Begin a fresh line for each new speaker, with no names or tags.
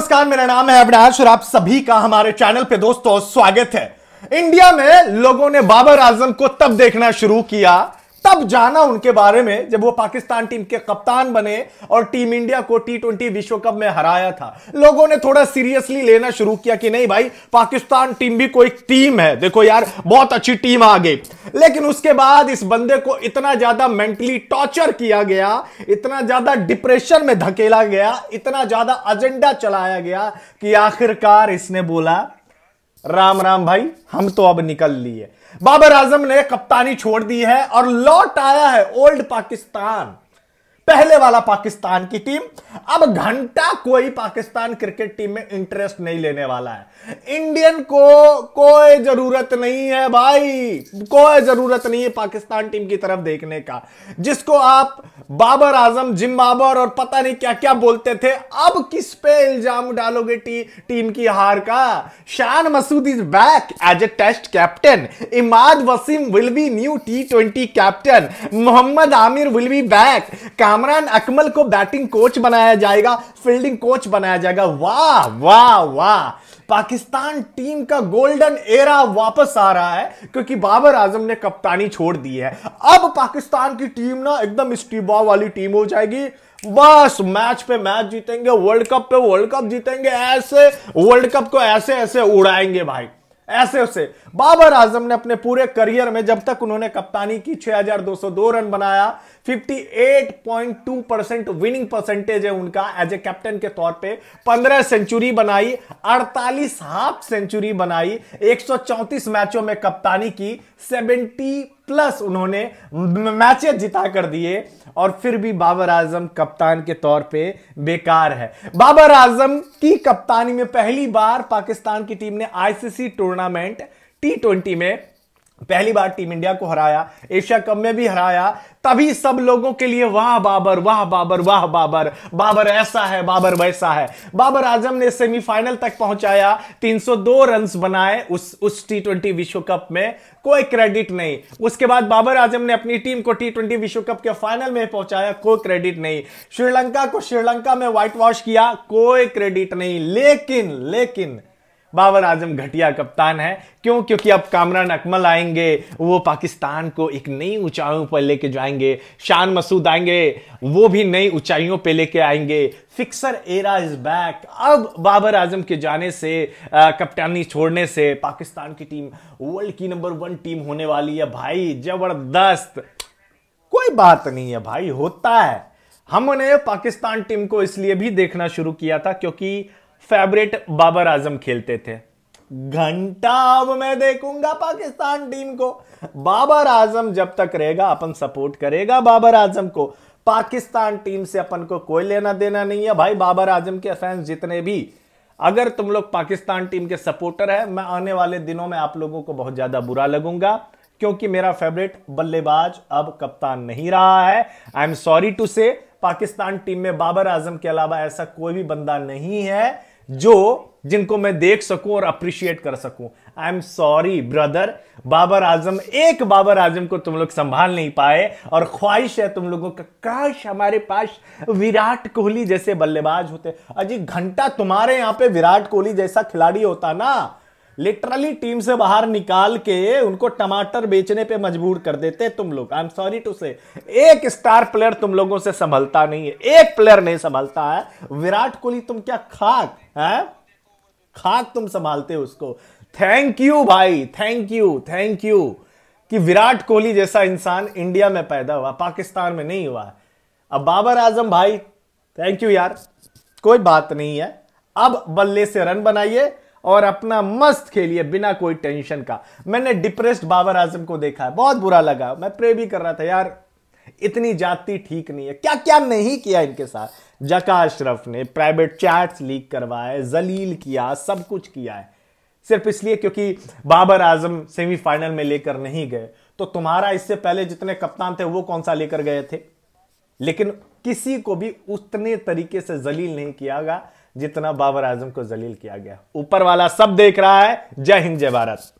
नमस्कार मेरा नाम है अविनाश और आप सभी का हमारे चैनल पे दोस्तों स्वागत है इंडिया में लोगों ने बाबर आजम को तब देखना शुरू किया तब जाना उनके बारे में जब वो पाकिस्तान टीम के कप्तान बने और टीम इंडिया को टी ट्वेंटी विश्व कप में हराया था लोगों ने थोड़ा सीरियसली लेना शुरू किया कि नहीं भाई पाकिस्तान टीम भी कोई टीम है देखो यार बहुत अच्छी टीम आ गई लेकिन उसके बाद इस बंदे को इतना ज्यादा मेंटली टॉर्चर किया गया इतना ज्यादा डिप्रेशन में धकेला गया इतना ज्यादा एजेंडा चलाया गया कि आखिरकार इसने बोला राम राम भाई हम तो अब निकल लिए बाबर आजम ने कप्तानी छोड़ दी है और लौट आया है ओल्ड पाकिस्तान पहले वाला पाकिस्तान की टीम अब घंटा कोई पाकिस्तान क्रिकेट टीम में इंटरेस्ट नहीं लेने वाला है इंडियन को कोई जरूरत नहीं है भाई कोई जरूरत नहीं है पाकिस्तान टीम की तरफ देखने का जिसको आप बाबर आजम जिम बाबर और पता नहीं क्या क्या बोलते थे अब किस पे इल्जाम डालोगे टी, टीम की हार का Shan Masood is back as a test captain Imad Wasim will be new T twenty captain Mohammad Amir will be back काम कामरान अकमल को बैटिंग कोच बनाया जाएगा फील्डिंग कोच बनाया जाएगा वाह वाह वाह पाकिस्तान टीम का गोल्डन एरा वापस आ रहा है क्योंकि बाबर आजम ने कप्तानी छोड़ दी है अब पाकिस्तान की टीम ना एकदम स्टीबॉ वाली टीम हो जाएगी बस मैच पे मैच जीतेंगे वर्ल्ड कप पे वर्ल्ड कप जीतेंगे ऐसे वर्ल्ड कप को ऐसे ऐसे उड़ाएंगे भाई ऐसे उसे बाबर आजम ने अपने पूरे करियर में जब तक उन्होंने कप्तानी की 6,202 रन बनाया 58.2 परसेंट विनिंग परसेंटेज है उनका एज ए कैप्टन के तौर पे 15 सेंचुरी बनाई 48 हाफ सेंचुरी बनाई 134 मैचों में कप्तानी की 70 प्लस उन्होंने मैचेस जिता कर दिए और फिर भी बाबर आजम कप्तान के तौर पे बेकार है बाबर आजम की कप्तानी में पहली बार पाकिस्तान की टीम ने आईसीसी टूर्नामेंट टी ट्वेंटी में पहली बार टीम इंडिया को हराया एशिया कप में भी हराया तभी सब लोगों के लिए वाह बाबर वाह बाबर वाह बाबर बाबर ऐसा है बाबर वैसा है बाबर आजम ने सेमीफाइनल तक पहुंचाया 302 रन बनाए उस उस टी ट्वेंटी विश्व कप में कोई क्रेडिट नहीं उसके बाद बाबर आजम ने अपनी टीम को टी ट्वेंटी विश्व कप के फाइनल में पहुंचाया कोई क्रेडिट नहीं श्रीलंका को श्रीलंका में व्हाइट वॉश किया कोई क्रेडिट नहीं लेकिन लेकिन बाबर आजम घटिया कप्तान है क्यों क्योंकि अब कामरान अकमल आएंगे वो पाकिस्तान को एक नई ऊंचाइयों पर लेके जाएंगे शान मसूद आएंगे वो भी नई ऊंचाइयों पे लेके आएंगे फिक्सर एरा इज बैक अब बाबर आजम के जाने से कप्तानी छोड़ने से पाकिस्तान की टीम वर्ल्ड की नंबर वन टीम होने वाली है भाई जबरदस्त कोई बात नहीं है भाई होता है हमने पाकिस्तान टीम को इसलिए भी देखना शुरू किया था क्योंकि फेवरेट बाबर आजम खेलते थे घंटा अब मैं देखूंगा पाकिस्तान टीम को बाबर आजम जब तक रहेगा अपन सपोर्ट करेगा बाबर आजम को पाकिस्तान टीम से अपन को कोई लेना देना नहीं है भाई बाबर आजम के फैंस जितने भी अगर तुम लोग पाकिस्तान टीम के सपोर्टर है मैं आने वाले दिनों में आप लोगों को बहुत ज्यादा बुरा लगूंगा क्योंकि मेरा फेवरेट बल्लेबाज अब कप्तान नहीं रहा है आई एम सॉरी टू से पाकिस्तान टीम में बाबर आजम के अलावा ऐसा कोई भी बंदा नहीं है जो जिनको मैं देख सकूं और अप्रिशिएट कर सकूं I am sorry brother Babar Azam एक बाबर आजम को तुम लोग संभाल नहीं पाए और ख्वाहिश है तुम लोगों का काश हमारे पास विराट कोहली जैसे बल्लेबाज होते अजी घंटा तुम्हारे यहां पे विराट कोहली जैसा खिलाड़ी होता ना लिटरली टीम से बाहर निकाल के उनको टमाटर बेचने पे मजबूर कर देते तुम लोग आई एम सॉरी टू से एक स्टार प्लेयर तुम लोगों से संभलता नहीं है एक प्लेयर नहीं संभलता है विराट कोहली तुम क्या खाक है खाक तुम संभालते हो उसको थैंक यू भाई थैंक यू थैंक यू कि विराट कोहली जैसा इंसान इंडिया में पैदा हुआ पाकिस्तान में नहीं हुआ अब बाबर आजम भाई थैंक यू यार कोई बात नहीं है अब बल्ले से रन बनाइए और अपना मस्त खेलिए बिना कोई टेंशन का मैंने डिप्रेस्ड बाबर आजम को देखा है बहुत बुरा लगा मैं प्रे भी कर रहा था यार इतनी जाति ठीक नहीं है क्या क्या नहीं किया इनके साथ जका अशरफ ने प्राइवेट चैट्स लीक करवाए जलील किया सब कुछ किया है सिर्फ इसलिए क्योंकि बाबर आजम सेमीफाइनल में लेकर नहीं गए तो तुम्हारा इससे पहले जितने कप्तान थे वो कौन सा लेकर गए थे लेकिन किसी को भी उतने तरीके से जलील नहीं किया गया जितना बाबर आजम को जलील किया गया ऊपर वाला सब देख रहा है जय हिंद जय भारत